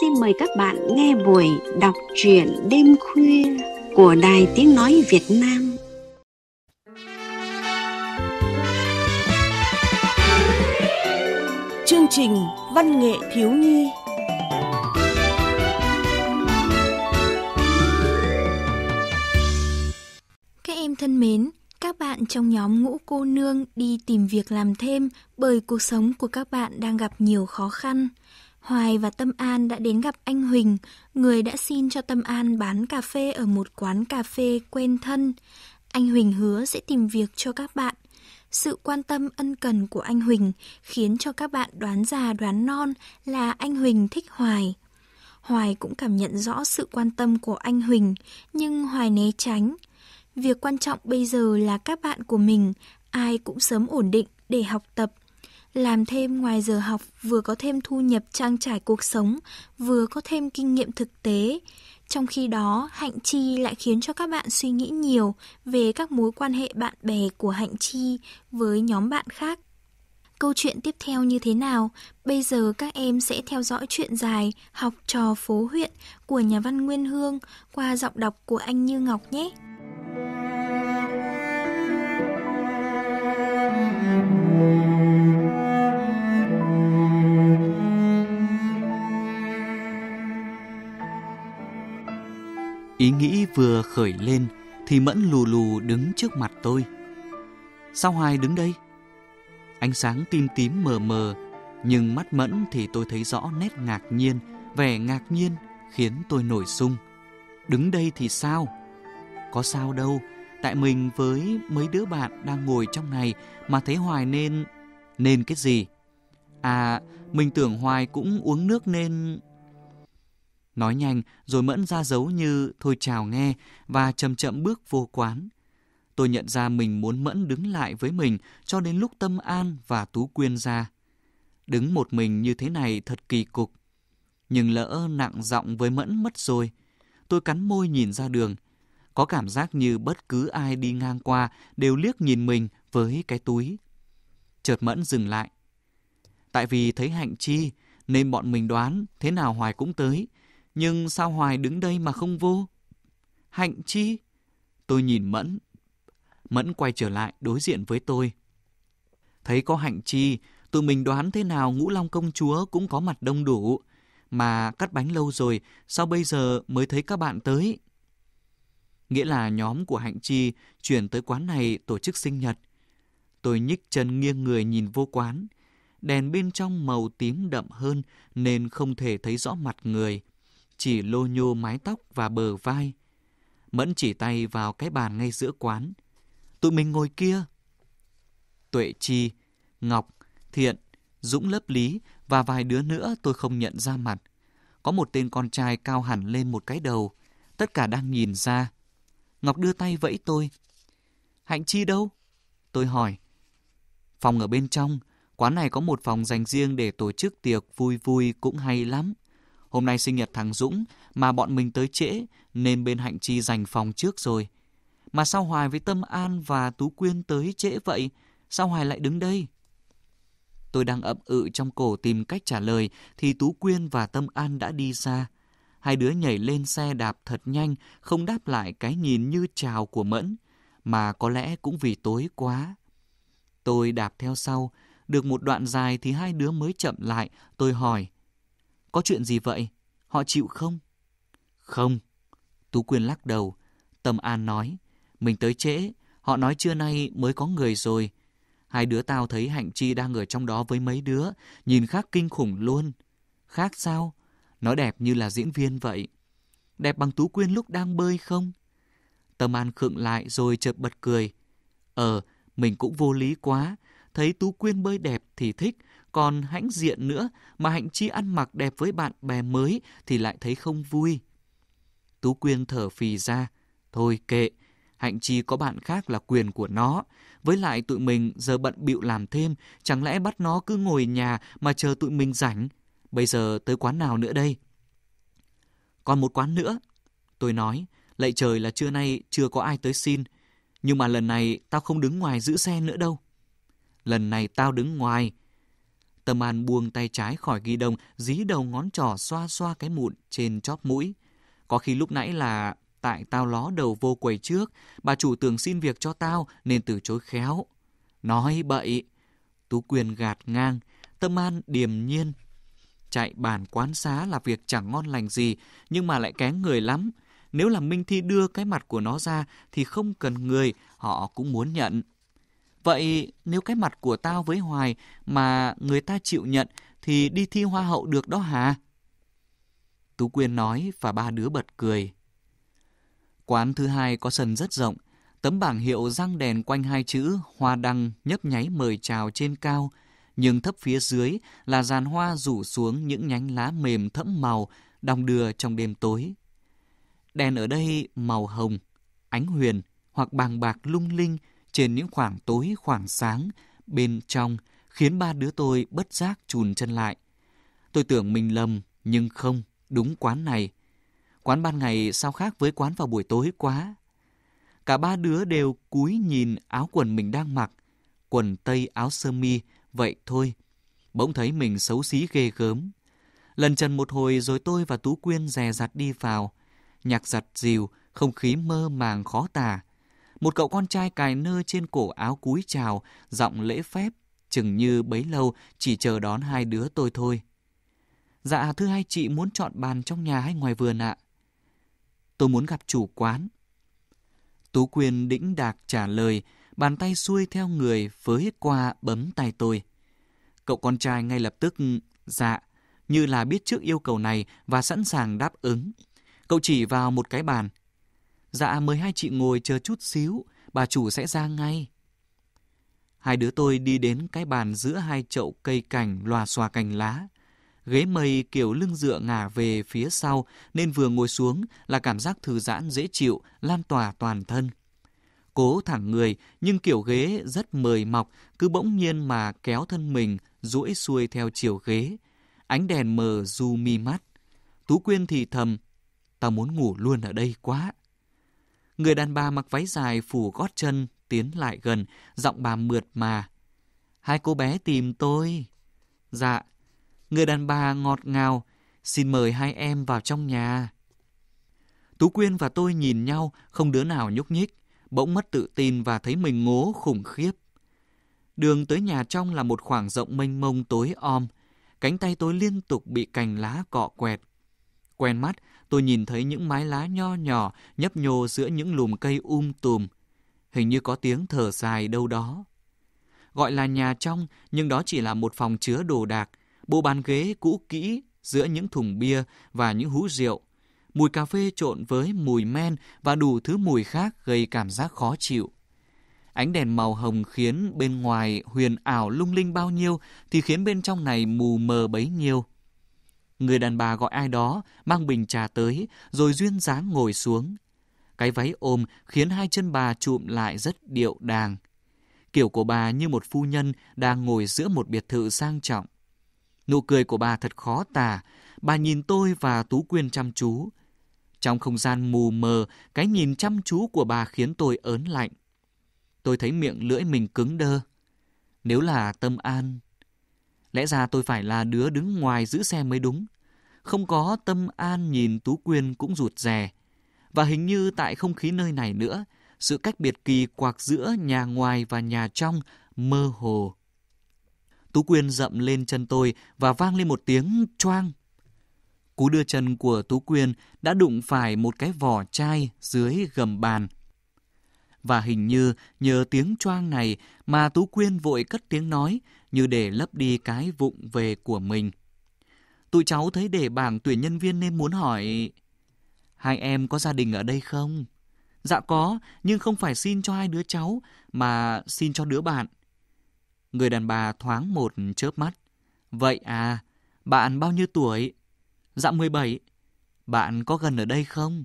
xin mời các bạn nghe buổi đọc truyện đêm khuya của Đài Tiếng Nói Việt Nam. Chương trình Văn nghệ thiếu nhi Các em thân mến, các bạn trong nhóm ngũ cô nương đi tìm việc làm thêm bởi cuộc sống của các bạn đang gặp nhiều khó khăn. Hoài và Tâm An đã đến gặp anh Huỳnh, người đã xin cho Tâm An bán cà phê ở một quán cà phê quen thân. Anh Huỳnh hứa sẽ tìm việc cho các bạn. Sự quan tâm ân cần của anh Huỳnh khiến cho các bạn đoán già đoán non là anh Huỳnh thích Hoài. Hoài cũng cảm nhận rõ sự quan tâm của anh Huỳnh, nhưng Hoài né tránh. Việc quan trọng bây giờ là các bạn của mình, ai cũng sớm ổn định để học tập làm thêm ngoài giờ học vừa có thêm thu nhập trang trải cuộc sống, vừa có thêm kinh nghiệm thực tế. Trong khi đó, Hạnh Chi lại khiến cho các bạn suy nghĩ nhiều về các mối quan hệ bạn bè của Hạnh Chi với nhóm bạn khác. Câu chuyện tiếp theo như thế nào? Bây giờ các em sẽ theo dõi chuyện dài Học trò phố huyện của nhà văn Nguyên Hương qua giọng đọc của anh Như Ngọc nhé. vừa khởi lên thì Mẫn lù lù đứng trước mặt tôi. Sao Hoài đứng đây? Ánh sáng tím tím mờ mờ, nhưng mắt Mẫn thì tôi thấy rõ nét ngạc nhiên, vẻ ngạc nhiên khiến tôi nổi sung. Đứng đây thì sao? Có sao đâu, tại mình với mấy đứa bạn đang ngồi trong này mà thấy Hoài nên... Nên cái gì? À, mình tưởng Hoài cũng uống nước nên nói nhanh rồi mẫn ra dấu như thôi chào nghe và chậm chậm bước vô quán. Tôi nhận ra mình muốn mẫn đứng lại với mình cho đến lúc Tâm An và Tú Quyên ra. Đứng một mình như thế này thật kỳ cục. Nhưng lỡ nặng giọng với mẫn mất rồi. Tôi cắn môi nhìn ra đường. Có cảm giác như bất cứ ai đi ngang qua đều liếc nhìn mình với cái túi. Chợt mẫn dừng lại. Tại vì thấy hạnh chi nên bọn mình đoán thế nào Hoài cũng tới nhưng sao Hoài đứng đây mà không vô? Hạnh chi? Tôi nhìn Mẫn. Mẫn quay trở lại đối diện với tôi. Thấy có Hạnh chi, tụi mình đoán thế nào Ngũ Long công chúa cũng có mặt đông đủ. Mà cắt bánh lâu rồi, sao bây giờ mới thấy các bạn tới? Nghĩa là nhóm của Hạnh Chi chuyển tới quán này tổ chức sinh nhật. Tôi nhích chân nghiêng người nhìn vô quán. Đèn bên trong màu tím đậm hơn nên không thể thấy rõ mặt người chỉ lô nhô mái tóc và bờ vai. Mẫn chỉ tay vào cái bàn ngay giữa quán. Tụi mình ngồi kia. Tuệ Chi, Ngọc, Thiện, Dũng Lớp Lý và vài đứa nữa tôi không nhận ra mặt. Có một tên con trai cao hẳn lên một cái đầu. Tất cả đang nhìn ra. Ngọc đưa tay vẫy tôi. Hạnh Chi đâu? Tôi hỏi. Phòng ở bên trong, quán này có một phòng dành riêng để tổ chức tiệc vui vui cũng hay lắm. Hôm nay sinh nhật thằng Dũng mà bọn mình tới trễ nên bên Hạnh Chi giành phòng trước rồi. Mà sao Hoài với Tâm An và Tú Quyên tới trễ vậy? Sao Hoài lại đứng đây? Tôi đang ậm ự trong cổ tìm cách trả lời thì Tú Quyên và Tâm An đã đi ra. Hai đứa nhảy lên xe đạp thật nhanh, không đáp lại cái nhìn như chào của Mẫn, mà có lẽ cũng vì tối quá. Tôi đạp theo sau, được một đoạn dài thì hai đứa mới chậm lại, tôi hỏi, có chuyện gì vậy? Họ chịu không? Không. Tú Quyên lắc đầu. Tâm An nói. Mình tới trễ. Họ nói trưa nay mới có người rồi. Hai đứa tao thấy Hạnh Chi đang ở trong đó với mấy đứa. Nhìn khác kinh khủng luôn. Khác sao? Nó đẹp như là diễn viên vậy. Đẹp bằng Tú Quyên lúc đang bơi không? Tâm An khựng lại rồi chợt bật cười. Ờ, mình cũng vô lý quá. Thấy Tú Quyên bơi đẹp thì thích, còn hãnh diện nữa mà hạnh chi ăn mặc đẹp với bạn bè mới thì lại thấy không vui. Tú Quyên thở phì ra, thôi kệ, hạnh chi có bạn khác là quyền của nó. Với lại tụi mình giờ bận bịu làm thêm, chẳng lẽ bắt nó cứ ngồi nhà mà chờ tụi mình rảnh. Bây giờ tới quán nào nữa đây? Còn một quán nữa. Tôi nói, lạy trời là trưa nay chưa có ai tới xin. Nhưng mà lần này tao không đứng ngoài giữ xe nữa đâu. Lần này tao đứng ngoài, Tâm An buông tay trái khỏi ghi đông, dí đầu ngón trỏ xoa xoa cái mụn trên chóp mũi. Có khi lúc nãy là tại tao ló đầu vô quầy trước, bà chủ tưởng xin việc cho tao nên từ chối khéo. Nói bậy, Tú Quyền gạt ngang, Tâm An điềm nhiên. Chạy bàn quán xá là việc chẳng ngon lành gì, nhưng mà lại kén người lắm. Nếu là Minh Thi đưa cái mặt của nó ra thì không cần người, họ cũng muốn nhận. Vậy nếu cái mặt của tao với Hoài mà người ta chịu nhận thì đi thi hoa hậu được đó hả? Tú Quyên nói và ba đứa bật cười. Quán thứ hai có sân rất rộng, tấm bảng hiệu răng đèn quanh hai chữ hoa đăng nhấp nháy mời chào trên cao, nhưng thấp phía dưới là dàn hoa rủ xuống những nhánh lá mềm thẫm màu đong đưa trong đêm tối. Đèn ở đây màu hồng, ánh huyền hoặc bàng bạc lung linh, trên những khoảng tối khoảng sáng bên trong khiến ba đứa tôi bất giác chùn chân lại. Tôi tưởng mình lầm, nhưng không, đúng quán này. Quán ban ngày sao khác với quán vào buổi tối quá. Cả ba đứa đều cúi nhìn áo quần mình đang mặc, quần tây áo sơ mi, vậy thôi. Bỗng thấy mình xấu xí ghê gớm. Lần trần một hồi rồi tôi và Tú Quyên dè dặt đi vào. Nhạc giặt dìu, không khí mơ màng khó tả. Một cậu con trai cài nơ trên cổ áo cúi chào, giọng lễ phép, chừng như bấy lâu chỉ chờ đón hai đứa tôi thôi. Dạ thưa hai chị muốn chọn bàn trong nhà hay ngoài vườn ạ? Tôi muốn gặp chủ quán. Tú Quyên đĩnh đạc trả lời, bàn tay xuôi theo người với qua bấm tay tôi. Cậu con trai ngay lập tức dạ, như là biết trước yêu cầu này và sẵn sàng đáp ứng. Cậu chỉ vào một cái bàn, Dạ mời hai chị ngồi chờ chút xíu, bà chủ sẽ ra ngay. Hai đứa tôi đi đến cái bàn giữa hai chậu cây cành lòa xòa cành lá. Ghế mây kiểu lưng dựa ngả về phía sau nên vừa ngồi xuống là cảm giác thư giãn dễ chịu, lan tỏa toàn thân. Cố thẳng người nhưng kiểu ghế rất mời mọc, cứ bỗng nhiên mà kéo thân mình, duỗi xuôi theo chiều ghế. Ánh đèn mờ du mi mắt. Tú Quyên thì thầm, ta muốn ngủ luôn ở đây quá. Người đàn bà mặc váy dài phủ gót chân, tiến lại gần, giọng bà mượt mà. Hai cô bé tìm tôi. Dạ. Người đàn bà ngọt ngào, xin mời hai em vào trong nhà. Tú Quyên và tôi nhìn nhau, không đứa nào nhúc nhích, bỗng mất tự tin và thấy mình ngố khủng khiếp. Đường tới nhà trong là một khoảng rộng mênh mông tối om, cánh tay tôi liên tục bị cành lá cọ quẹt. Quen mắt, tôi nhìn thấy những mái lá nho nhỏ nhấp nhô giữa những lùm cây um tùm. Hình như có tiếng thở dài đâu đó. Gọi là nhà trong, nhưng đó chỉ là một phòng chứa đồ đạc, bộ bàn ghế cũ kỹ giữa những thùng bia và những hũ rượu. Mùi cà phê trộn với mùi men và đủ thứ mùi khác gây cảm giác khó chịu. Ánh đèn màu hồng khiến bên ngoài huyền ảo lung linh bao nhiêu thì khiến bên trong này mù mờ bấy nhiêu. Người đàn bà gọi ai đó, mang bình trà tới, rồi duyên dáng ngồi xuống. Cái váy ôm khiến hai chân bà trụm lại rất điệu đàng. Kiểu của bà như một phu nhân đang ngồi giữa một biệt thự sang trọng. Nụ cười của bà thật khó tả. Bà nhìn tôi và Tú Quyên chăm chú. Trong không gian mù mờ, cái nhìn chăm chú của bà khiến tôi ớn lạnh. Tôi thấy miệng lưỡi mình cứng đơ. Nếu là tâm an... Lẽ ra tôi phải là đứa đứng ngoài giữ xe mới đúng không có tâm an nhìn Tú Quyên cũng rụt rè. Và hình như tại không khí nơi này nữa, sự cách biệt kỳ quạc giữa nhà ngoài và nhà trong mơ hồ. Tú Quyên dậm lên chân tôi và vang lên một tiếng choang. Cú đưa chân của Tú Quyên đã đụng phải một cái vỏ chai dưới gầm bàn. Và hình như nhờ tiếng choang này mà Tú Quyên vội cất tiếng nói như để lấp đi cái vụng về của mình. Tụi cháu thấy để bảng tuyển nhân viên nên muốn hỏi Hai em có gia đình ở đây không? Dạ có, nhưng không phải xin cho hai đứa cháu Mà xin cho đứa bạn Người đàn bà thoáng một chớp mắt Vậy à, bạn bao nhiêu tuổi? Dạ bảy Bạn có gần ở đây không?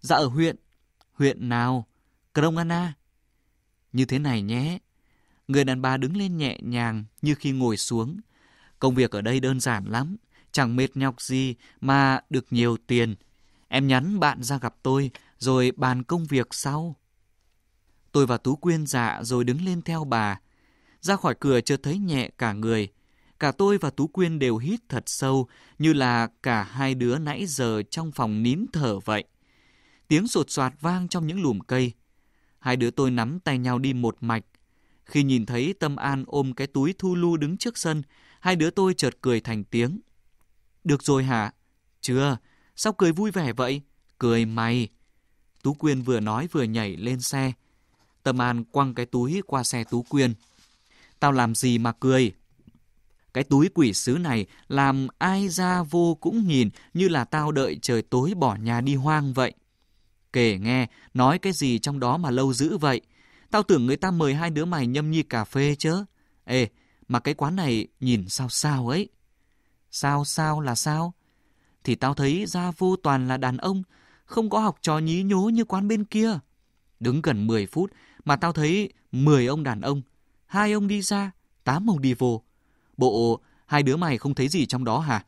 Dạ ở huyện Huyện nào? Crong Anna Như thế này nhé Người đàn bà đứng lên nhẹ nhàng như khi ngồi xuống Công việc ở đây đơn giản lắm chẳng mệt nhọc gì mà được nhiều tiền. Em nhắn bạn ra gặp tôi, rồi bàn công việc sau. Tôi và Tú Quyên dạ rồi đứng lên theo bà. Ra khỏi cửa chợt thấy nhẹ cả người. Cả tôi và Tú Quyên đều hít thật sâu, như là cả hai đứa nãy giờ trong phòng nín thở vậy. Tiếng sột soạt vang trong những lùm cây. Hai đứa tôi nắm tay nhau đi một mạch. Khi nhìn thấy Tâm An ôm cái túi thu lu đứng trước sân, hai đứa tôi chợt cười thành tiếng. Được rồi hả? Chưa, sao cười vui vẻ vậy? Cười mày. Tú Quyên vừa nói vừa nhảy lên xe. Tâm An quăng cái túi qua xe Tú Quyên. Tao làm gì mà cười? Cái túi quỷ sứ này làm ai ra vô cũng nhìn như là tao đợi trời tối bỏ nhà đi hoang vậy. Kể nghe, nói cái gì trong đó mà lâu dữ vậy? Tao tưởng người ta mời hai đứa mày nhâm nhi cà phê chứ. Ê, mà cái quán này nhìn sao sao ấy. Sao sao là sao? Thì tao thấy Gia Vu toàn là đàn ông, không có học trò nhí nhố như quán bên kia. Đứng gần 10 phút mà tao thấy 10 ông đàn ông, hai ông đi ra, tám ông đi vô. Bộ, hai đứa mày không thấy gì trong đó hả?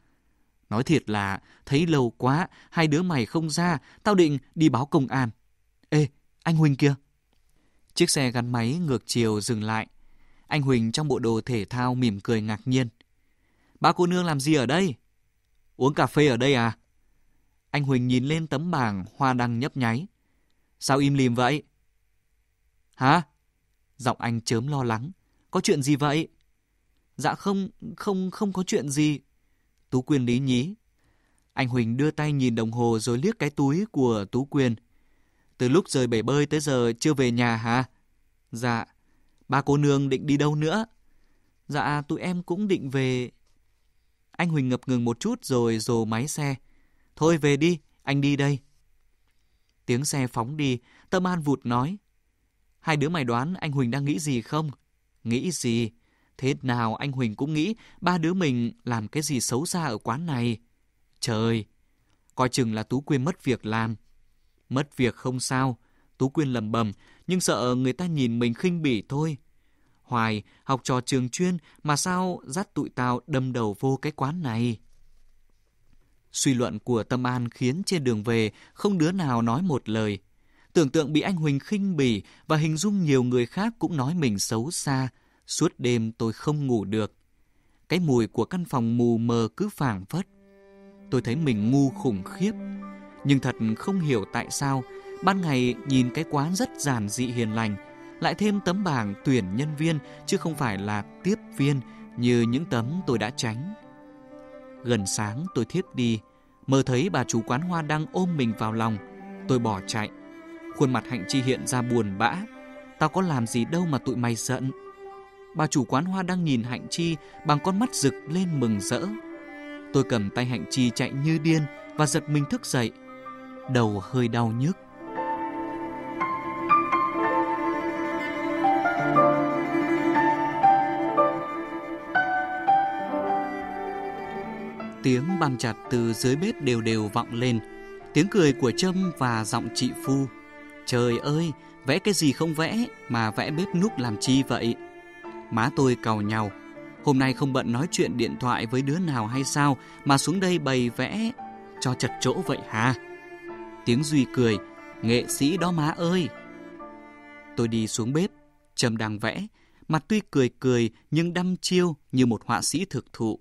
Nói thiệt là thấy lâu quá, hai đứa mày không ra, tao định đi báo công an. Ê, anh Huỳnh kia. Chiếc xe gắn máy ngược chiều dừng lại. Anh Huỳnh trong bộ đồ thể thao mỉm cười ngạc nhiên. Ba cô nương làm gì ở đây? Uống cà phê ở đây à? Anh Huỳnh nhìn lên tấm bảng hoa đăng nhấp nháy. Sao im lìm vậy? Hả? Giọng anh chớm lo lắng. Có chuyện gì vậy? Dạ không, không, không có chuyện gì. Tú Quyên lý nhí. Anh Huỳnh đưa tay nhìn đồng hồ rồi liếc cái túi của Tú Quyên. Từ lúc rời bể bơi tới giờ chưa về nhà hả? Dạ. Ba cô nương định đi đâu nữa? Dạ, tụi em cũng định về... Anh Huỳnh ngập ngừng một chút rồi dồ máy xe. Thôi về đi, anh đi đây. Tiếng xe phóng đi, Tâm An vụt nói. Hai đứa mày đoán anh Huỳnh đang nghĩ gì không? Nghĩ gì? Thế nào anh Huỳnh cũng nghĩ ba đứa mình làm cái gì xấu xa ở quán này. Trời! Coi chừng là Tú Quyên mất việc làm. Mất việc không sao. Tú Quyên lầm bầm, nhưng sợ người ta nhìn mình khinh bỉ thôi. Hoài, học trò trường chuyên mà sao dắt tụi tao đâm đầu vô cái quán này? Suy luận của Tâm An khiến trên đường về không đứa nào nói một lời. Tưởng tượng bị anh Huỳnh khinh bỉ và hình dung nhiều người khác cũng nói mình xấu xa. Suốt đêm tôi không ngủ được. Cái mùi của căn phòng mù mờ cứ phảng phất. Tôi thấy mình ngu khủng khiếp. Nhưng thật không hiểu tại sao ban ngày nhìn cái quán rất giản dị hiền lành lại thêm tấm bảng tuyển nhân viên chứ không phải là tiếp viên như những tấm tôi đã tránh. Gần sáng tôi thiếp đi, mơ thấy bà chủ quán hoa đang ôm mình vào lòng. Tôi bỏ chạy. Khuôn mặt hạnh chi hiện ra buồn bã. Tao có làm gì đâu mà tụi mày giận. Bà chủ quán hoa đang nhìn hạnh chi bằng con mắt rực lên mừng rỡ. Tôi cầm tay hạnh chi chạy như điên và giật mình thức dậy. Đầu hơi đau nhức. Tiếng băm chặt từ dưới bếp đều đều vọng lên Tiếng cười của Trâm và giọng chị Phu Trời ơi, vẽ cái gì không vẽ Mà vẽ bếp núc làm chi vậy Má tôi cào nhau Hôm nay không bận nói chuyện điện thoại với đứa nào hay sao Mà xuống đây bày vẽ Cho chật chỗ vậy hả Tiếng Duy cười Nghệ sĩ đó má ơi Tôi đi xuống bếp trâm đang vẽ Mặt tuy cười cười nhưng đăm chiêu như một họa sĩ thực thụ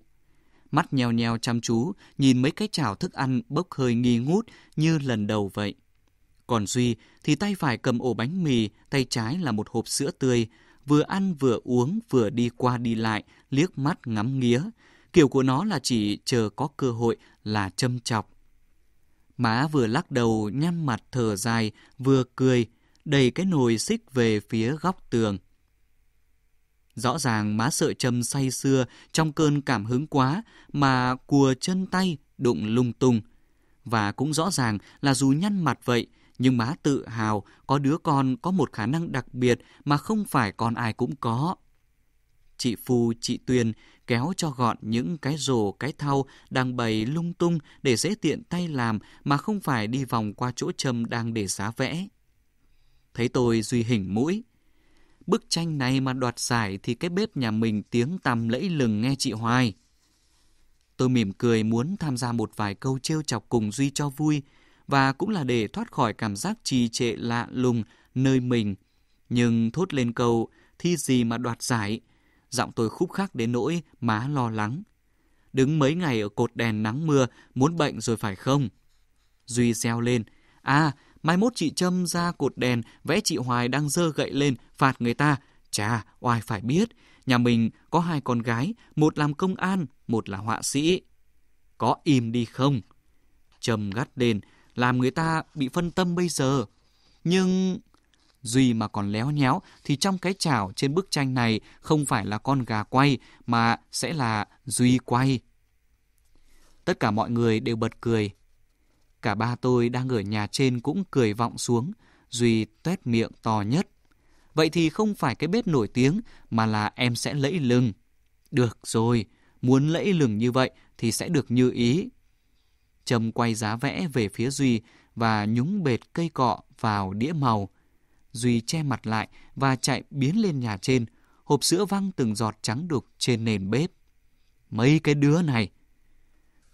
mắt nheo nheo chăm chú, nhìn mấy cái chảo thức ăn bốc hơi nghi ngút như lần đầu vậy. Còn Duy thì tay phải cầm ổ bánh mì, tay trái là một hộp sữa tươi, vừa ăn vừa uống vừa đi qua đi lại, liếc mắt ngắm nghía. Kiểu của nó là chỉ chờ có cơ hội là châm chọc. Má vừa lắc đầu nhăn mặt thở dài, vừa cười, đầy cái nồi xích về phía góc tường. Rõ ràng má sợi trâm say xưa trong cơn cảm hứng quá mà cùa chân tay đụng lung tung. Và cũng rõ ràng là dù nhăn mặt vậy, nhưng má tự hào có đứa con có một khả năng đặc biệt mà không phải con ai cũng có. Chị Phu, chị Tuyền kéo cho gọn những cái rổ, cái thau đang bày lung tung để dễ tiện tay làm mà không phải đi vòng qua chỗ trầm đang để giá vẽ. Thấy tôi duy hình mũi, Bức tranh này mà đoạt giải thì cái bếp nhà mình tiếng tằm lẫy lừng nghe chị hoài. Tôi mỉm cười muốn tham gia một vài câu trêu chọc cùng Duy cho vui và cũng là để thoát khỏi cảm giác trì trệ lạ lùng nơi mình. Nhưng thốt lên câu thi gì mà đoạt giải, giọng tôi khúc khắc đến nỗi má lo lắng. Đứng mấy ngày ở cột đèn nắng mưa, muốn bệnh rồi phải không? Duy reo lên, à, Mai mốt chị châm ra cột đèn, vẽ chị Hoài đang dơ gậy lên, phạt người ta. Chà, oai phải biết, nhà mình có hai con gái, một làm công an, một là họa sĩ. Có im đi không? Châm gắt lên, làm người ta bị phân tâm bây giờ. Nhưng... Duy mà còn léo nhéo thì trong cái chảo trên bức tranh này không phải là con gà quay mà sẽ là Duy quay. Tất cả mọi người đều bật cười. Cả ba tôi đang ở nhà trên cũng cười vọng xuống, Duy tuét miệng to nhất. Vậy thì không phải cái bếp nổi tiếng mà là em sẽ lẫy lừng. Được rồi, muốn lẫy lừng như vậy thì sẽ được như ý. Trầm quay giá vẽ về phía Duy và nhúng bệt cây cọ vào đĩa màu. Duy che mặt lại và chạy biến lên nhà trên, hộp sữa văng từng giọt trắng đục trên nền bếp. Mấy cái đứa này!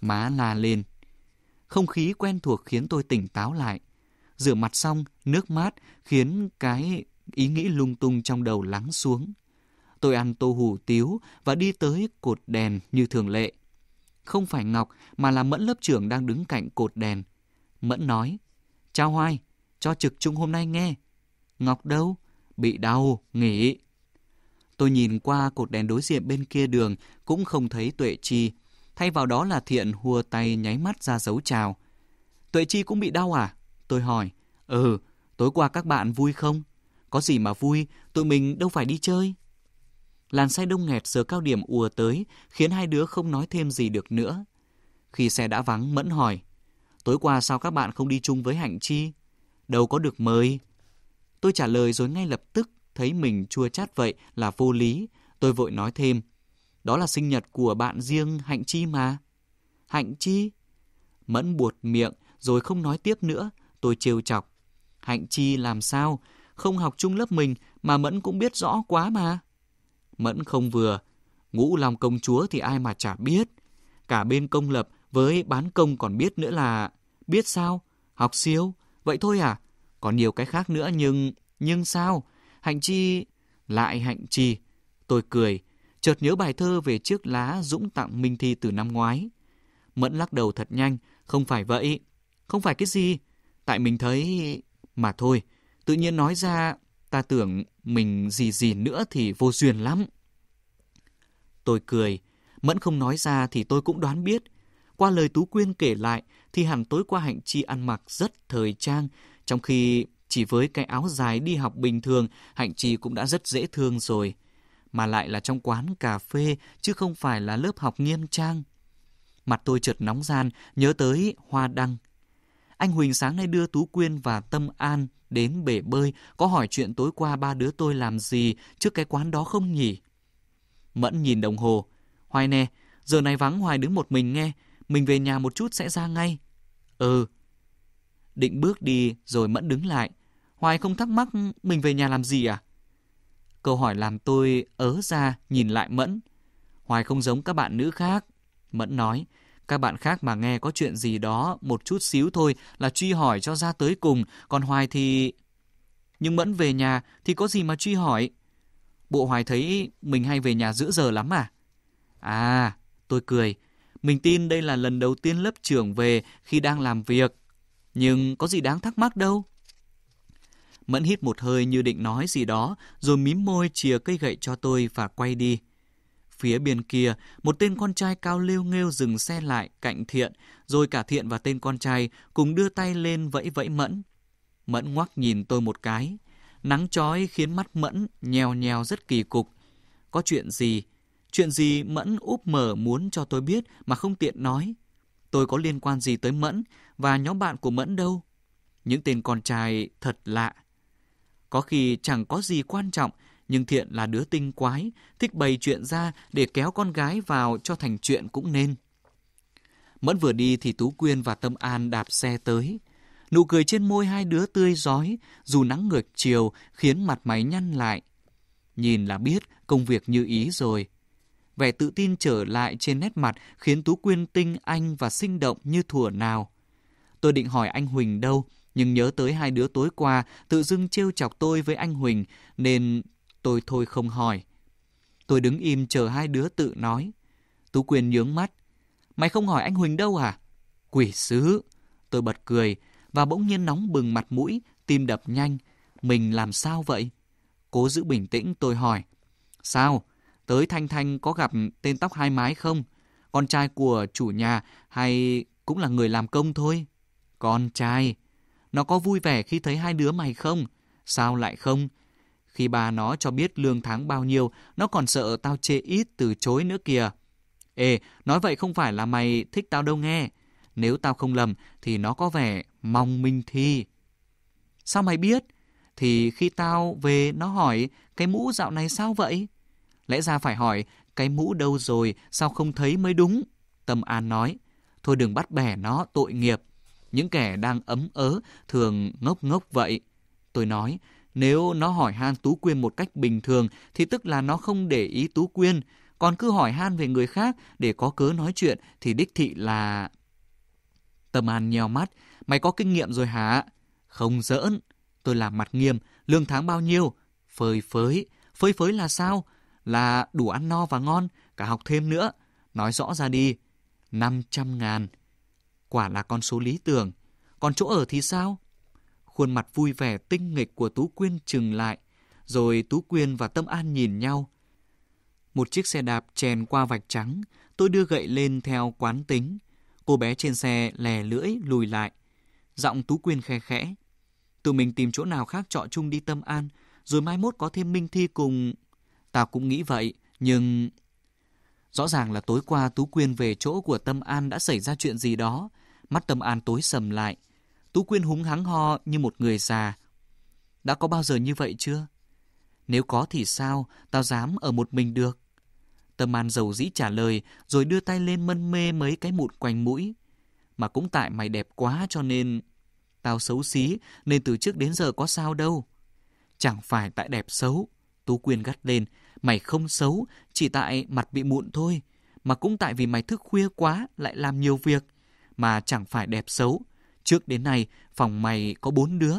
Má la lên. Không khí quen thuộc khiến tôi tỉnh táo lại. Rửa mặt xong, nước mát khiến cái ý nghĩ lung tung trong đầu lắng xuống. Tôi ăn tô hủ tiếu và đi tới cột đèn như thường lệ. Không phải Ngọc mà là Mẫn lớp trưởng đang đứng cạnh cột đèn. Mẫn nói, Chào Hoài, cho trực chung hôm nay nghe. Ngọc đâu? Bị đau, nghỉ. Tôi nhìn qua cột đèn đối diện bên kia đường cũng không thấy Tuệ Chi Thay vào đó là thiện hùa tay nháy mắt ra dấu chào. Tuệ Chi cũng bị đau à? Tôi hỏi. Ừ, tối qua các bạn vui không? Có gì mà vui, tụi mình đâu phải đi chơi. Làn xe đông nghẹt giờ cao điểm ùa tới, khiến hai đứa không nói thêm gì được nữa. Khi xe đã vắng, Mẫn hỏi. Tối qua sao các bạn không đi chung với Hạnh Chi? Đâu có được mời. Tôi trả lời rồi ngay lập tức thấy mình chua chát vậy là vô lý. Tôi vội nói thêm. Đó là sinh nhật của bạn riêng Hạnh Chi mà. Hạnh Chi? Mẫn buột miệng rồi không nói tiếp nữa, tôi trêu chọc. Hạnh Chi làm sao? Không học chung lớp mình mà Mẫn cũng biết rõ quá mà. Mẫn không vừa, ngũ lòng công chúa thì ai mà chả biết. Cả bên công lập với bán công còn biết nữa là... Biết sao? Học siêu? Vậy thôi à? Còn nhiều cái khác nữa nhưng... Nhưng sao? Hạnh Chi... Lại Hạnh Chi. Tôi cười, chợt nhớ bài thơ về chiếc lá Dũng tặng Minh Thi từ năm ngoái. Mẫn lắc đầu thật nhanh, không phải vậy, không phải cái gì, tại mình thấy... Mà thôi, tự nhiên nói ra, ta tưởng mình gì gì nữa thì vô duyên lắm. Tôi cười, Mẫn không nói ra thì tôi cũng đoán biết. Qua lời Tú Quyên kể lại thì hẳn tối qua Hạnh Chi ăn mặc rất thời trang, trong khi chỉ với cái áo dài đi học bình thường, Hạnh Chi cũng đã rất dễ thương rồi mà lại là trong quán cà phê chứ không phải là lớp học nghiêm trang. Mặt tôi chợt nóng gian, nhớ tới hoa đăng. Anh Huỳnh sáng nay đưa Tú Quyên và Tâm An đến bể bơi, có hỏi chuyện tối qua ba đứa tôi làm gì trước cái quán đó không nhỉ? Mẫn nhìn đồng hồ. Hoài nè, giờ này vắng Hoài đứng một mình nghe, mình về nhà một chút sẽ ra ngay. Ừ. Định bước đi rồi Mẫn đứng lại. Hoài không thắc mắc mình về nhà làm gì à? Câu hỏi làm tôi ớ ra nhìn lại Mẫn. Hoài không giống các bạn nữ khác. Mẫn nói, các bạn khác mà nghe có chuyện gì đó một chút xíu thôi là truy hỏi cho ra tới cùng, còn Hoài thì... Nhưng Mẫn về nhà thì có gì mà truy hỏi? Bộ Hoài thấy mình hay về nhà giữa giờ lắm à? À, tôi cười. Mình tin đây là lần đầu tiên lớp trưởng về khi đang làm việc. Nhưng có gì đáng thắc mắc đâu. Mẫn hít một hơi như định nói gì đó, rồi mím môi chìa cây gậy cho tôi và quay đi. Phía bên kia, một tên con trai cao lêu nghêu dừng xe lại cạnh Thiện, rồi cả Thiện và tên con trai cùng đưa tay lên vẫy vẫy Mẫn. Mẫn ngoắc nhìn tôi một cái. Nắng chói khiến mắt Mẫn nhèo nhèo rất kỳ cục. Có chuyện gì? Chuyện gì Mẫn úp mở muốn cho tôi biết mà không tiện nói? Tôi có liên quan gì tới Mẫn và nhóm bạn của Mẫn đâu? Những tên con trai thật lạ. Có khi chẳng có gì quan trọng, nhưng Thiện là đứa tinh quái, thích bày chuyện ra để kéo con gái vào cho thành chuyện cũng nên. Mẫn vừa đi thì Tú Quyên và Tâm An đạp xe tới. Nụ cười trên môi hai đứa tươi rói, dù nắng ngược chiều khiến mặt máy nhăn lại. Nhìn là biết công việc như ý rồi. Vẻ tự tin trở lại trên nét mặt khiến Tú Quyên tinh anh và sinh động như thủa nào. Tôi định hỏi anh Huỳnh đâu, nhưng nhớ tới hai đứa tối qua tự dưng trêu chọc tôi với anh Huỳnh nên tôi thôi không hỏi. Tôi đứng im chờ hai đứa tự nói. Tú Quyền nhướng mắt. Mày không hỏi anh Huỳnh đâu à? Quỷ sứ! Tôi bật cười và bỗng nhiên nóng bừng mặt mũi, tim đập nhanh. Mình làm sao vậy? Cố giữ bình tĩnh tôi hỏi. Sao? Tới Thanh Thanh có gặp tên tóc hai mái không? Con trai của chủ nhà hay cũng là người làm công thôi? Con trai! Nó có vui vẻ khi thấy hai đứa mày không? Sao lại không? Khi bà nó cho biết lương tháng bao nhiêu, nó còn sợ tao chê ít từ chối nữa kìa. Ê, nói vậy không phải là mày thích tao đâu nghe. Nếu tao không lầm thì nó có vẻ mong Minh Thi. Sao mày biết? Thì khi tao về nó hỏi cái mũ dạo này sao vậy? Lẽ ra phải hỏi cái mũ đâu rồi sao không thấy mới đúng. Tâm An nói, thôi đừng bắt bẻ nó tội nghiệp những kẻ đang ấm ớ thường ngốc ngốc vậy. Tôi nói, nếu nó hỏi han Tú Quyên một cách bình thường thì tức là nó không để ý Tú Quyên, còn cứ hỏi han về người khác để có cớ nói chuyện thì đích thị là... Tâm An nheo mắt, mày có kinh nghiệm rồi hả? Không giỡn. Tôi làm mặt nghiêm, lương tháng bao nhiêu? Phơi phới. Phơi phới là sao? Là đủ ăn no và ngon, cả học thêm nữa. Nói rõ ra đi. 500 ngàn quả là con số lý tưởng. Còn chỗ ở thì sao? Khuôn mặt vui vẻ tinh nghịch của Tú Quyên chừng lại, rồi Tú Quyên và Tâm An nhìn nhau. Một chiếc xe đạp chèn qua vạch trắng, tôi đưa gậy lên theo quán tính. Cô bé trên xe lè lưỡi lùi lại. Giọng Tú Quyên khe khẽ. Tụi mình tìm chỗ nào khác trọ chung đi Tâm An, rồi mai mốt có thêm Minh Thi cùng... Tao cũng nghĩ vậy, nhưng... Rõ ràng là tối qua Tú Quyên về chỗ của Tâm An đã xảy ra chuyện gì đó, mắt Tâm An tối sầm lại. Tú Quyên húng hắng ho như một người già. Đã có bao giờ như vậy chưa? Nếu có thì sao, tao dám ở một mình được. Tâm An dầu dĩ trả lời, rồi đưa tay lên mân mê mấy cái mụn quanh mũi. Mà cũng tại mày đẹp quá cho nên... Tao xấu xí, nên từ trước đến giờ có sao đâu. Chẳng phải tại đẹp xấu. Tú Quyên gắt lên, mày không xấu, chỉ tại mặt bị mụn thôi. Mà cũng tại vì mày thức khuya quá, lại làm nhiều việc mà chẳng phải đẹp xấu. Trước đến nay, phòng mày có bốn đứa.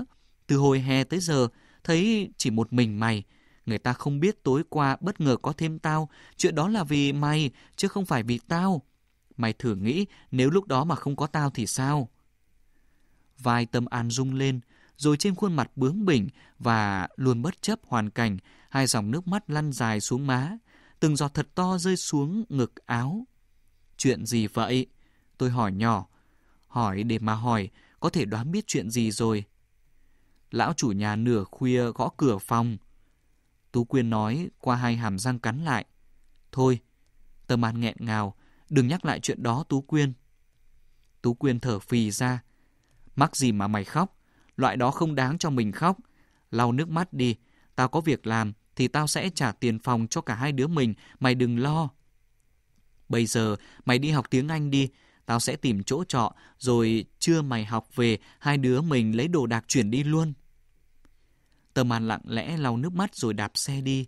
Từ hồi hè tới giờ, thấy chỉ một mình mày. Người ta không biết tối qua bất ngờ có thêm tao. Chuyện đó là vì mày, chứ không phải vì tao. Mày thử nghĩ nếu lúc đó mà không có tao thì sao? Vai tâm an rung lên, rồi trên khuôn mặt bướng bỉnh và luôn bất chấp hoàn cảnh, hai dòng nước mắt lăn dài xuống má, từng giọt thật to rơi xuống ngực áo. Chuyện gì vậy? Tôi hỏi nhỏ. Hỏi để mà hỏi, có thể đoán biết chuyện gì rồi. Lão chủ nhà nửa khuya gõ cửa phòng. Tú Quyên nói qua hai hàm răng cắn lại. Thôi, Tâm An nghẹn ngào, đừng nhắc lại chuyện đó Tú Quyên. Tú Quyên thở phì ra. Mắc gì mà mày khóc, loại đó không đáng cho mình khóc. Lau nước mắt đi, tao có việc làm thì tao sẽ trả tiền phòng cho cả hai đứa mình, mày đừng lo. Bây giờ mày đi học tiếng Anh đi, Tao sẽ tìm chỗ trọ, rồi trưa mày học về, hai đứa mình lấy đồ đạc chuyển đi luôn. Tâm An lặng lẽ lau nước mắt rồi đạp xe đi.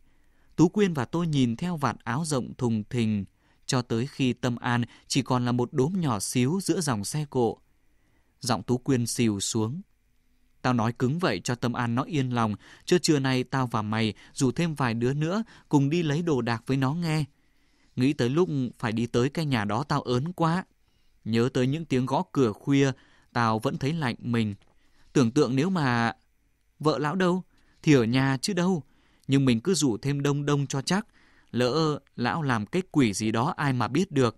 Tú Quyên và tôi nhìn theo vạt áo rộng thùng thình, cho tới khi Tâm An chỉ còn là một đốm nhỏ xíu giữa dòng xe cộ. Giọng Tú Quyên xìu xuống. Tao nói cứng vậy cho Tâm An nó yên lòng, chứ trưa nay tao và mày, dù thêm vài đứa nữa, cùng đi lấy đồ đạc với nó nghe. Nghĩ tới lúc phải đi tới cái nhà đó tao ớn quá. Nhớ tới những tiếng gõ cửa khuya, tao vẫn thấy lạnh mình. Tưởng tượng nếu mà... Vợ lão đâu? Thì ở nhà chứ đâu. Nhưng mình cứ rủ thêm đông đông cho chắc. Lỡ lão làm cái quỷ gì đó ai mà biết được.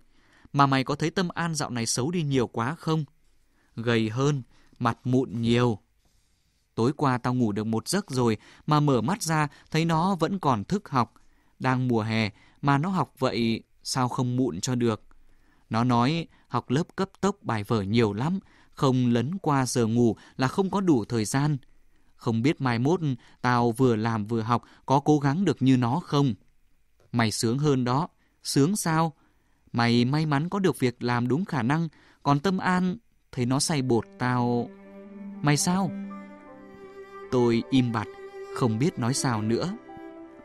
Mà mày có thấy tâm an dạo này xấu đi nhiều quá không? Gầy hơn, mặt mụn nhiều. Tối qua tao ngủ được một giấc rồi mà mở mắt ra thấy nó vẫn còn thức học. Đang mùa hè mà nó học vậy sao không mụn cho được. Nó nói học lớp cấp tốc bài vở nhiều lắm, không lấn qua giờ ngủ là không có đủ thời gian. Không biết mai mốt tao vừa làm vừa học có cố gắng được như nó không? Mày sướng hơn đó. Sướng sao? Mày may mắn có được việc làm đúng khả năng, còn tâm an thấy nó say bột tao... Mày sao? Tôi im bặt, không biết nói sao nữa.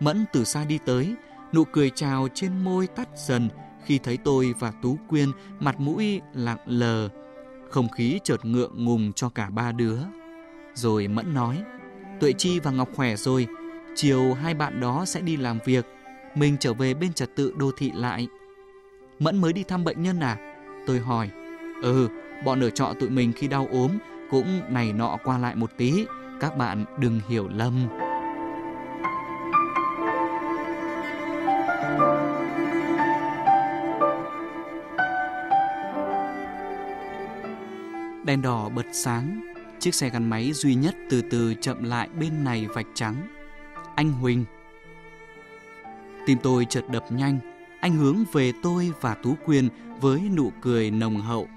Mẫn từ xa đi tới, nụ cười chào trên môi tắt dần, khi thấy tôi và Tú Quyên mặt mũi lặng lờ, không khí chợt ngượng ngùng cho cả ba đứa. Rồi Mẫn nói, Tuệ Chi và Ngọc khỏe rồi, chiều hai bạn đó sẽ đi làm việc, mình trở về bên trật tự đô thị lại. Mẫn mới đi thăm bệnh nhân à? Tôi hỏi, ừ, bọn ở trọ tụi mình khi đau ốm cũng này nọ qua lại một tí, các bạn đừng hiểu lầm. Đèn đỏ bật sáng, chiếc xe gắn máy duy nhất từ từ chậm lại bên này vạch trắng. Anh Huỳnh. Tim tôi chợt đập nhanh, anh hướng về tôi và Tú Quyên với nụ cười nồng hậu.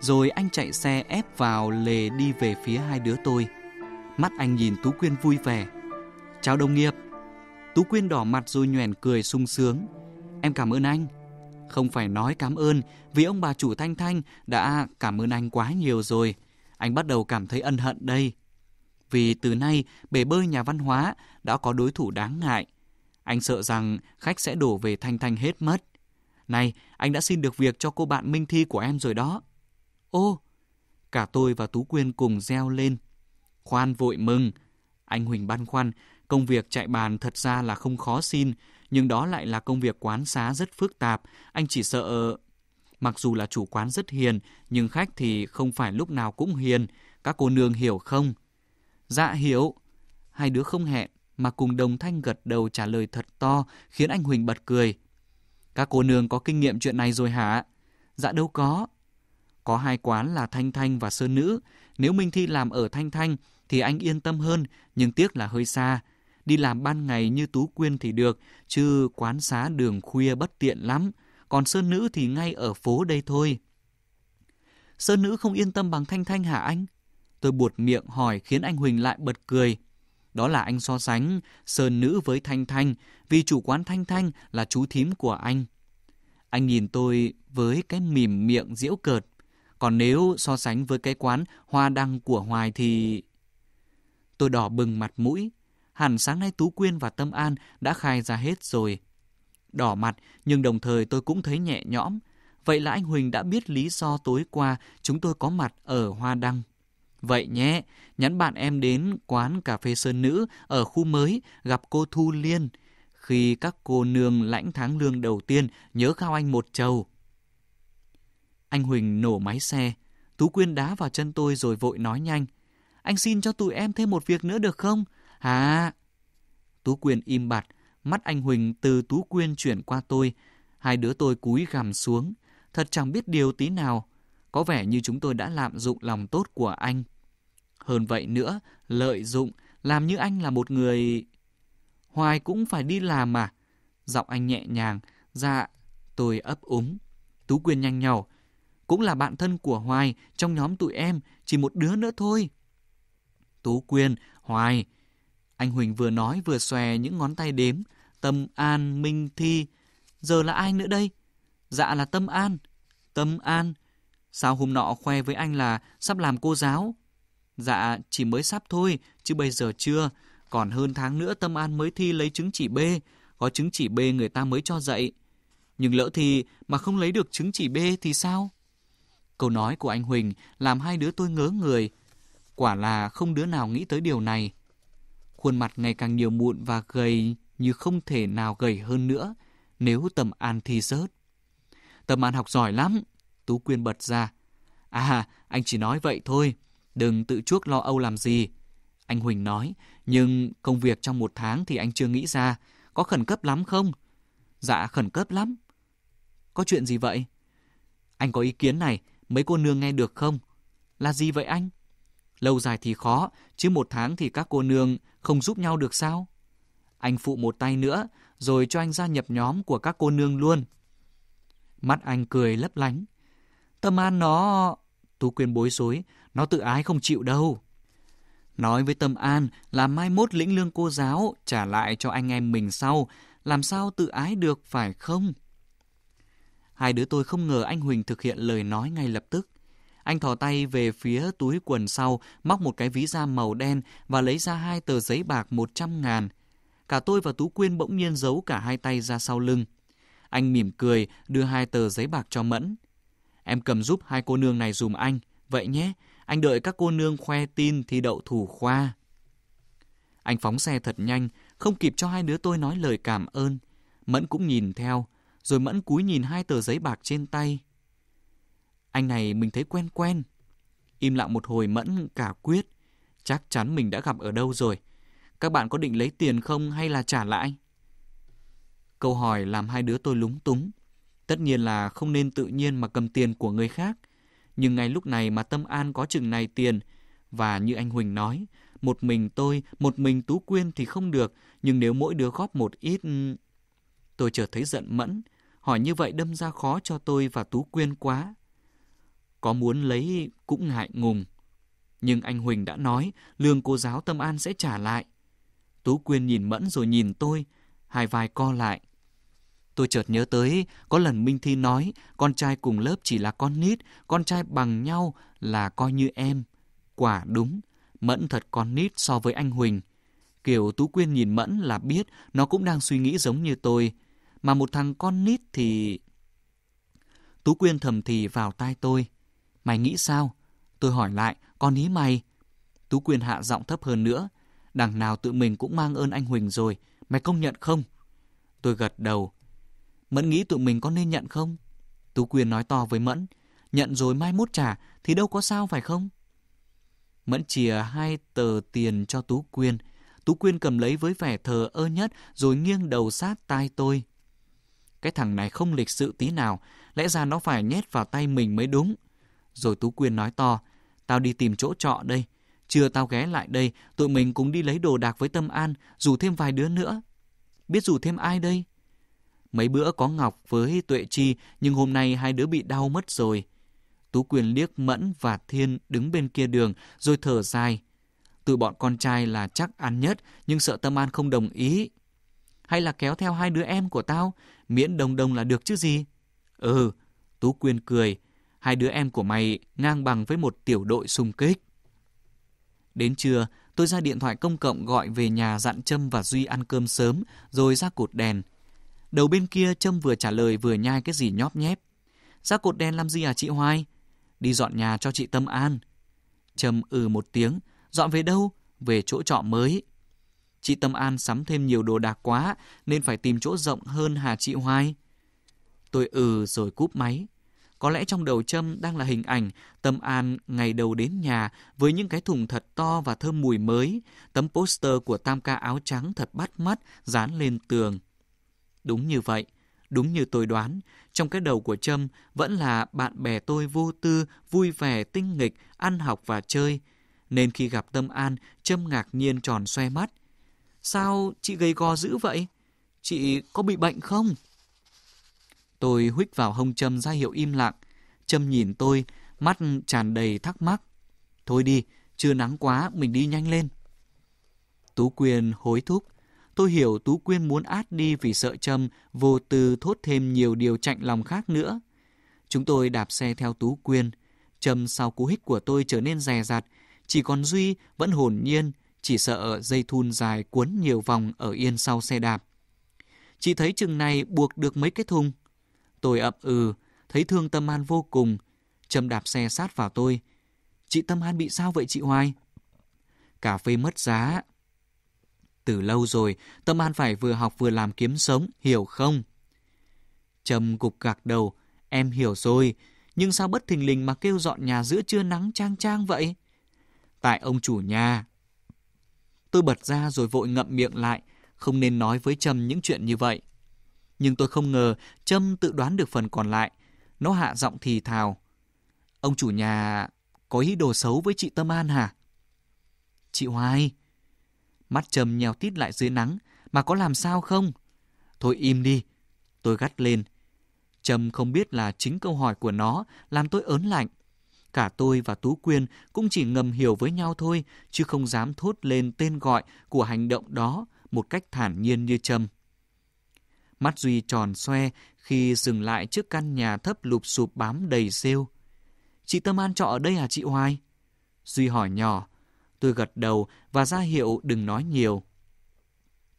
Rồi anh chạy xe ép vào lề đi về phía hai đứa tôi. Mắt anh nhìn Tú Quyên vui vẻ. Chào đồng nghiệp. Tú Quyên đỏ mặt rồi nhoẻn cười sung sướng. Em cảm ơn anh. Không phải nói cảm ơn vì ông bà chủ Thanh Thanh đã cảm ơn anh quá nhiều rồi. Anh bắt đầu cảm thấy ân hận đây. Vì từ nay, bể bơi nhà văn hóa đã có đối thủ đáng ngại. Anh sợ rằng khách sẽ đổ về Thanh Thanh hết mất. Này, anh đã xin được việc cho cô bạn Minh Thi của em rồi đó. Ô, cả tôi và Tú Quyên cùng reo lên. Khoan vội mừng. Anh Huỳnh băn khoăn, công việc chạy bàn thật ra là không khó xin, nhưng đó lại là công việc quán xá rất phức tạp, anh chỉ sợ... Mặc dù là chủ quán rất hiền, nhưng khách thì không phải lúc nào cũng hiền, các cô nương hiểu không? Dạ hiểu. Hai đứa không hẹn, mà cùng đồng thanh gật đầu trả lời thật to, khiến anh Huỳnh bật cười. Các cô nương có kinh nghiệm chuyện này rồi hả? Dạ đâu có. Có hai quán là Thanh Thanh và Sơn Nữ. Nếu Minh Thi làm ở Thanh Thanh, thì anh yên tâm hơn, nhưng tiếc là hơi xa đi làm ban ngày như Tú Quyên thì được, chứ quán xá đường khuya bất tiện lắm, còn Sơn Nữ thì ngay ở phố đây thôi. Sơn Nữ không yên tâm bằng Thanh Thanh hả anh? Tôi buột miệng hỏi khiến anh Huỳnh lại bật cười. Đó là anh so sánh Sơn Nữ với Thanh Thanh vì chủ quán Thanh Thanh là chú thím của anh. Anh nhìn tôi với cái mỉm miệng diễu cợt. Còn nếu so sánh với cái quán hoa đăng của Hoài thì... Tôi đỏ bừng mặt mũi, Hẳn sáng nay Tú Quyên và Tâm An đã khai ra hết rồi. Đỏ mặt, nhưng đồng thời tôi cũng thấy nhẹ nhõm. Vậy là anh Huỳnh đã biết lý do tối qua chúng tôi có mặt ở Hoa Đăng. Vậy nhé, nhắn bạn em đến quán cà phê Sơn Nữ ở khu mới gặp cô Thu Liên. Khi các cô nương lãnh tháng lương đầu tiên nhớ khao anh một trầu. Anh Huỳnh nổ máy xe. Tú Quyên đá vào chân tôi rồi vội nói nhanh. Anh xin cho tụi em thêm một việc nữa được không? Hả? Tú Quyên im bặt, mắt anh Huỳnh từ Tú Quyên chuyển qua tôi. Hai đứa tôi cúi gằm xuống, thật chẳng biết điều tí nào. Có vẻ như chúng tôi đã lạm dụng lòng tốt của anh. Hơn vậy nữa, lợi dụng, làm như anh là một người... Hoài cũng phải đi làm mà. Giọng anh nhẹ nhàng, dạ, tôi ấp úng. Tú Quyên nhanh nhau, cũng là bạn thân của Hoài, trong nhóm tụi em, chỉ một đứa nữa thôi. Tú Quyên, Hoài, anh Huỳnh vừa nói vừa xòe những ngón tay đếm. Tâm An, Minh Thi. Giờ là ai nữa đây? Dạ là Tâm An. Tâm An. Sao hôm nọ khoe với anh là sắp làm cô giáo? Dạ, chỉ mới sắp thôi, chứ bây giờ chưa. Còn hơn tháng nữa Tâm An mới thi lấy chứng chỉ B. Có chứng chỉ B người ta mới cho dạy. Nhưng lỡ thì mà không lấy được chứng chỉ B thì sao? Câu nói của anh Huỳnh làm hai đứa tôi ngớ người. Quả là không đứa nào nghĩ tới điều này khuôn mặt ngày càng nhiều mụn và gầy như không thể nào gầy hơn nữa nếu tầm An thi rớt. tầm An học giỏi lắm, Tú Quyên bật ra. À, anh chỉ nói vậy thôi, đừng tự chuốc lo âu làm gì. Anh Huỳnh nói, nhưng công việc trong một tháng thì anh chưa nghĩ ra, có khẩn cấp lắm không? Dạ khẩn cấp lắm. Có chuyện gì vậy? Anh có ý kiến này, mấy cô nương nghe được không? Là gì vậy anh? Lâu dài thì khó, chứ một tháng thì các cô nương không giúp nhau được sao? Anh phụ một tay nữa, rồi cho anh gia nhập nhóm của các cô nương luôn. Mắt anh cười lấp lánh. Tâm An nó... Tú Quyên bối rối, nó tự ái không chịu đâu. Nói với Tâm An là mai mốt lĩnh lương cô giáo trả lại cho anh em mình sau, làm sao tự ái được phải không? Hai đứa tôi không ngờ anh Huỳnh thực hiện lời nói ngay lập tức. Anh thò tay về phía túi quần sau, móc một cái ví da màu đen và lấy ra hai tờ giấy bạc 100 ngàn. Cả tôi và Tú Quyên bỗng nhiên giấu cả hai tay ra sau lưng. Anh mỉm cười, đưa hai tờ giấy bạc cho Mẫn. Em cầm giúp hai cô nương này dùm anh. Vậy nhé, anh đợi các cô nương khoe tin thi đậu thủ khoa. Anh phóng xe thật nhanh, không kịp cho hai đứa tôi nói lời cảm ơn. Mẫn cũng nhìn theo, rồi Mẫn cúi nhìn hai tờ giấy bạc trên tay. Anh này mình thấy quen quen. Im lặng một hồi mẫn cả quyết. Chắc chắn mình đã gặp ở đâu rồi. Các bạn có định lấy tiền không hay là trả lại? Câu hỏi làm hai đứa tôi lúng túng. Tất nhiên là không nên tự nhiên mà cầm tiền của người khác. Nhưng ngay lúc này mà Tâm An có chừng này tiền. Và như anh Huỳnh nói, một mình tôi, một mình Tú Quyên thì không được. Nhưng nếu mỗi đứa góp một ít... Ừ, tôi chợt thấy giận mẫn. Hỏi như vậy đâm ra khó cho tôi và Tú Quyên quá. Có muốn lấy cũng ngại ngùng. Nhưng anh Huỳnh đã nói lương cô giáo Tâm An sẽ trả lại. Tú Quyên nhìn Mẫn rồi nhìn tôi, hai vai co lại. Tôi chợt nhớ tới, có lần Minh Thi nói, con trai cùng lớp chỉ là con nít, con trai bằng nhau là coi như em. Quả đúng, Mẫn thật con nít so với anh Huỳnh. Kiểu Tú Quyên nhìn Mẫn là biết nó cũng đang suy nghĩ giống như tôi. Mà một thằng con nít thì... Tú Quyên thầm thì vào tai tôi. Mày nghĩ sao? Tôi hỏi lại, con ý mày. Tú Quyên hạ giọng thấp hơn nữa. Đằng nào tự mình cũng mang ơn anh Huỳnh rồi, mày công nhận không? Tôi gật đầu. Mẫn nghĩ tụi mình có nên nhận không? Tú Quyên nói to với Mẫn. Nhận rồi mai mốt trả thì đâu có sao phải không? Mẫn chìa hai tờ tiền cho Tú Quyên. Tú Quyên cầm lấy với vẻ thờ ơ nhất rồi nghiêng đầu sát tai tôi. Cái thằng này không lịch sự tí nào, lẽ ra nó phải nhét vào tay mình mới đúng. Rồi Tú Quyên nói to, tao đi tìm chỗ trọ đây. chưa tao ghé lại đây, tụi mình cùng đi lấy đồ đạc với Tâm An, rủ thêm vài đứa nữa. Biết rủ thêm ai đây? Mấy bữa có Ngọc với Tuệ Chi, nhưng hôm nay hai đứa bị đau mất rồi. Tú Quyền liếc Mẫn và Thiên đứng bên kia đường, rồi thở dài. Tụi bọn con trai là chắc ăn nhất, nhưng sợ Tâm An không đồng ý. Hay là kéo theo hai đứa em của tao, miễn đồng đồng là được chứ gì? Ừ, Tú Quyền cười hai đứa em của mày ngang bằng với một tiểu đội xung kích. Đến trưa, tôi ra điện thoại công cộng gọi về nhà dặn Trâm và Duy ăn cơm sớm, rồi ra cột đèn. Đầu bên kia Trâm vừa trả lời vừa nhai cái gì nhóp nhép. Ra cột đèn làm gì à chị Hoài? Đi dọn nhà cho chị Tâm An. Trâm ừ một tiếng, dọn về đâu? Về chỗ trọ mới. Chị Tâm An sắm thêm nhiều đồ đạc quá nên phải tìm chỗ rộng hơn Hà chị Hoài. Tôi ừ rồi cúp máy. Có lẽ trong đầu Trâm đang là hình ảnh Tâm An ngày đầu đến nhà với những cái thùng thật to và thơm mùi mới, tấm poster của tam ca áo trắng thật bắt mắt dán lên tường. Đúng như vậy, đúng như tôi đoán, trong cái đầu của Trâm vẫn là bạn bè tôi vô tư, vui vẻ, tinh nghịch, ăn học và chơi. Nên khi gặp Tâm An, Trâm ngạc nhiên tròn xoe mắt. Sao chị gầy gò dữ vậy? Chị có bị bệnh không? Tôi huých vào hông châm ra hiệu im lặng. châm nhìn tôi, mắt tràn đầy thắc mắc. Thôi đi, chưa nắng quá, mình đi nhanh lên. Tú Quyên hối thúc. Tôi hiểu Tú Quyên muốn át đi vì sợ châm vô tư thốt thêm nhiều điều chạnh lòng khác nữa. Chúng tôi đạp xe theo Tú Quyên. châm sau cú hít của tôi trở nên rè rặt. Chỉ còn Duy vẫn hồn nhiên, chỉ sợ dây thun dài cuốn nhiều vòng ở yên sau xe đạp. Chị thấy chừng này buộc được mấy cái thùng. Tôi ậm ừ, thấy thương Tâm An vô cùng. Trâm đạp xe sát vào tôi. Chị Tâm An bị sao vậy chị Hoài? Cà phê mất giá. Từ lâu rồi, Tâm An phải vừa học vừa làm kiếm sống, hiểu không? trầm gục gạc đầu. Em hiểu rồi, nhưng sao bất thình lình mà kêu dọn nhà giữa trưa nắng trang trang vậy? Tại ông chủ nhà. Tôi bật ra rồi vội ngậm miệng lại, không nên nói với trầm những chuyện như vậy. Nhưng tôi không ngờ Trâm tự đoán được phần còn lại. Nó hạ giọng thì thào. Ông chủ nhà có ý đồ xấu với chị Tâm An hả? Chị Hoài. Mắt Trâm nhèo tít lại dưới nắng. Mà có làm sao không? Thôi im đi. Tôi gắt lên. Trâm không biết là chính câu hỏi của nó làm tôi ớn lạnh. Cả tôi và Tú Quyên cũng chỉ ngầm hiểu với nhau thôi, chứ không dám thốt lên tên gọi của hành động đó một cách thản nhiên như Trâm. Mắt Duy tròn xoe khi dừng lại trước căn nhà thấp lụp sụp bám đầy rêu. Chị Tâm An trọ ở đây à chị Hoài? Duy hỏi nhỏ. Tôi gật đầu và ra hiệu đừng nói nhiều.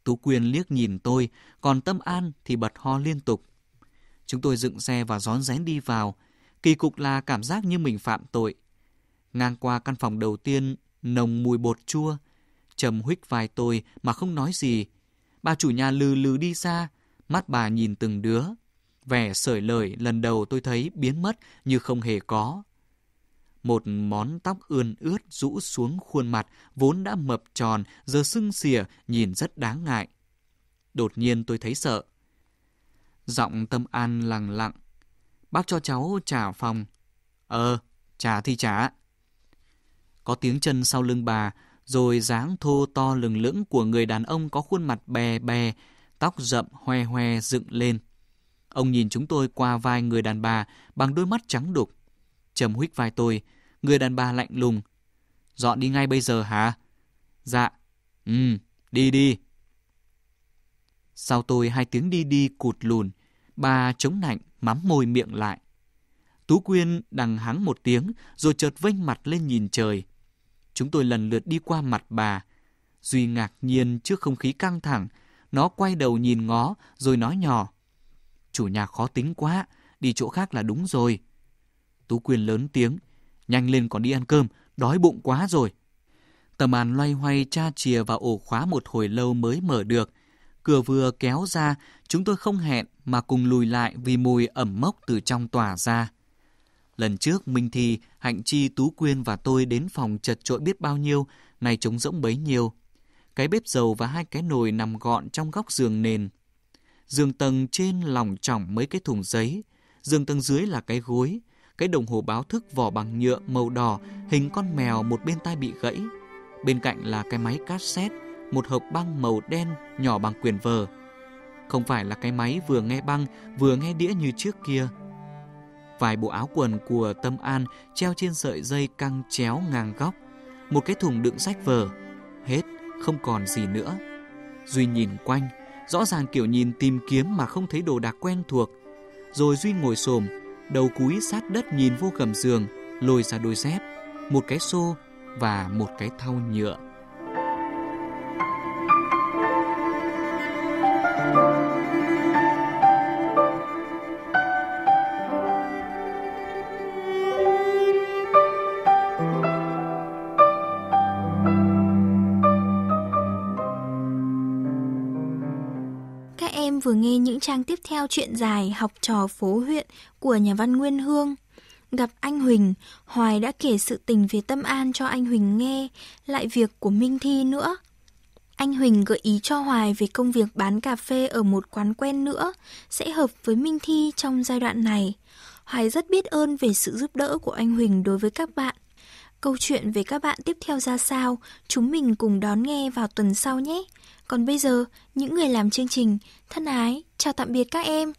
Tú Quyên liếc nhìn tôi, còn Tâm An thì bật ho liên tục. Chúng tôi dựng xe và rón rén đi vào. Kỳ cục là cảm giác như mình phạm tội. Ngang qua căn phòng đầu tiên, nồng mùi bột chua. Trầm huých vai tôi mà không nói gì. Bà chủ nhà lừ lừ đi xa, mắt bà nhìn từng đứa. Vẻ sởi lời lần đầu tôi thấy biến mất như không hề có. Một món tóc ươn ướt rũ xuống khuôn mặt vốn đã mập tròn, giờ sưng xìa, nhìn rất đáng ngại. Đột nhiên tôi thấy sợ. Giọng tâm an lặng lặng. Bác cho cháu trả phòng. Ờ, trả thì trả. Có tiếng chân sau lưng bà, rồi dáng thô to lừng lững của người đàn ông có khuôn mặt bè bè, tóc rậm hoe hoe dựng lên. Ông nhìn chúng tôi qua vai người đàn bà bằng đôi mắt trắng đục. Trầm huyết vai tôi, người đàn bà lạnh lùng. Dọn đi ngay bây giờ hả? Dạ. Ừ, đi đi. Sau tôi hai tiếng đi đi cụt lùn, bà chống nạnh mắm môi miệng lại. Tú Quyên đằng hắng một tiếng rồi chợt vênh mặt lên nhìn trời. Chúng tôi lần lượt đi qua mặt bà. Duy ngạc nhiên trước không khí căng thẳng nó quay đầu nhìn ngó, rồi nói nhỏ. Chủ nhà khó tính quá, đi chỗ khác là đúng rồi. Tú Quyên lớn tiếng, nhanh lên còn đi ăn cơm, đói bụng quá rồi. Tầm An loay hoay tra chìa vào ổ khóa một hồi lâu mới mở được. Cửa vừa kéo ra, chúng tôi không hẹn mà cùng lùi lại vì mùi ẩm mốc từ trong tỏa ra. Lần trước Minh Thi, Hạnh Chi, Tú Quyên và tôi đến phòng chật trội biết bao nhiêu, nay trống rỗng bấy nhiêu. Cái bếp dầu và hai cái nồi nằm gọn trong góc giường nền. Giường tầng trên lỏng trỏng mấy cái thùng giấy, giường tầng dưới là cái gối, cái đồng hồ báo thức vỏ bằng nhựa màu đỏ, hình con mèo một bên tai bị gãy. Bên cạnh là cái máy cassette, một hộp băng màu đen nhỏ bằng quyền vờ. Không phải là cái máy vừa nghe băng, vừa nghe đĩa như trước kia. Vài bộ áo quần của Tâm An treo trên sợi dây căng chéo ngang góc. Một cái thùng đựng sách vở. Hết không còn gì nữa. Duy nhìn quanh, rõ ràng kiểu nhìn tìm kiếm mà không thấy đồ đạc quen thuộc. Rồi Duy ngồi xồm, đầu cúi sát đất nhìn vô gầm giường, lôi ra đôi dép, một cái xô và một cái thau nhựa. trang tiếp theo chuyện dài học trò phố huyện của nhà văn Nguyên Hương. Gặp anh Huỳnh, Hoài đã kể sự tình về Tâm An cho anh Huỳnh nghe, lại việc của Minh Thi nữa. Anh Huỳnh gợi ý cho Hoài về công việc bán cà phê ở một quán quen nữa, sẽ hợp với Minh Thi trong giai đoạn này. Hoài rất biết ơn về sự giúp đỡ của anh Huỳnh đối với các bạn Câu chuyện về các bạn tiếp theo ra sao, chúng mình cùng đón nghe vào tuần sau nhé. Còn bây giờ, những người làm chương trình, thân ái, chào tạm biệt các em.